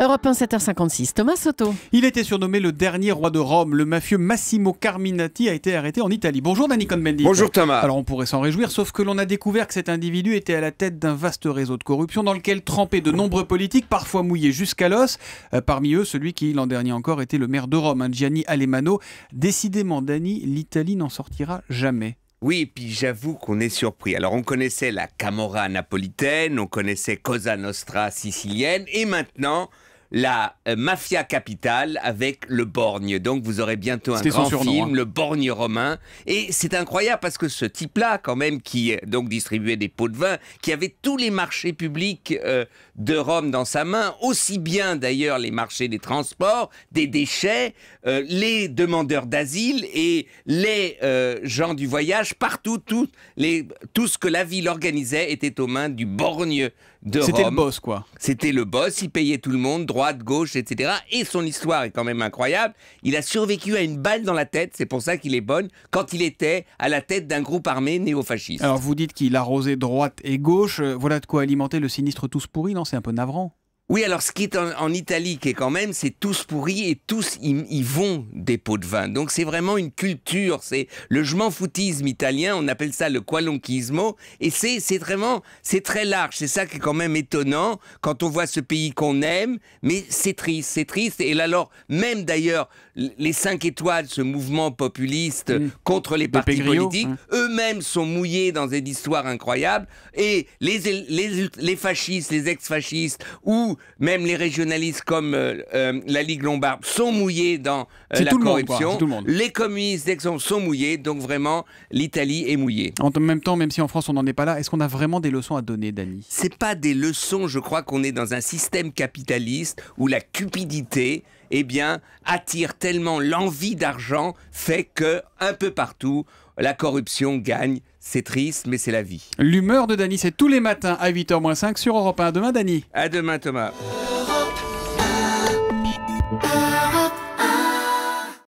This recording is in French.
Europe 1, 7h56. Thomas Soto. Il était surnommé le dernier roi de Rome. Le mafieux Massimo Carminati a été arrêté en Italie. Bonjour Danny cohn Bonjour Thomas. Alors on pourrait s'en réjouir, sauf que l'on a découvert que cet individu était à la tête d'un vaste réseau de corruption dans lequel trempaient de nombreux politiques, parfois mouillés jusqu'à l'os. Euh, parmi eux, celui qui l'an dernier encore était le maire de Rome, hein, Gianni Alemano. Décidément, Danny, l'Italie n'en sortira jamais. Oui, puis j'avoue qu'on est surpris. Alors on connaissait la Camorra napolitaine, on connaissait Cosa Nostra sicilienne, et maintenant la euh, mafia capitale avec le borgne. Donc vous aurez bientôt un grand film, hein. le borgne romain. Et c'est incroyable parce que ce type-là, quand même, qui euh, donc distribuait des pots de vin, qui avait tous les marchés publics euh, de Rome dans sa main, aussi bien d'ailleurs les marchés des transports, des déchets, les demandeurs d'asile et les gens du voyage, partout, tout, les, tout ce que la ville organisait était aux mains du borgne de Rome. C'était le boss, quoi. C'était le boss, il payait tout le monde droite, gauche, etc. Et son histoire est quand même incroyable. Il a survécu à une balle dans la tête, c'est pour ça qu'il est bon quand il était à la tête d'un groupe armé néo-fasciste. Alors vous dites qu'il a arrosait droite et gauche, euh, voilà de quoi alimenter le sinistre tous pourris, non C'est un peu navrant. Oui, alors ce qui est en, Italie, qui est quand même, c'est tous pourris et tous ils vont des pots de vin. Donc c'est vraiment une culture, c'est le je foutisme italien, on appelle ça le qualonquismo, et c'est vraiment, c'est très large, c'est ça qui est quand même étonnant quand on voit ce pays qu'on aime, mais c'est triste, c'est triste, et alors même d'ailleurs, les cinq étoiles, ce mouvement populiste mmh. contre les partis hein. politiques, eux-mêmes sont mouillés dans une histoire incroyable et les, les, les fascistes, les ex-fascistes, ou même les régionalistes comme euh, euh, la Ligue Lombarde sont mouillés dans euh, la corruption. Les communistes d'exemple sont mouillés, donc vraiment, l'Italie est mouillée. En même temps, même si en France on n'en est pas là, est-ce qu'on a vraiment des leçons à donner, Dany C'est pas des leçons, je crois qu'on est dans un système capitaliste où la cupidité eh bien, attire tellement l'envie d'argent, fait que un peu partout, la corruption gagne. C'est triste, mais c'est la vie. L'humeur de Dany, c'est tous les matins à 8h-5 sur Europe 1. demain, Dany. À demain, Thomas.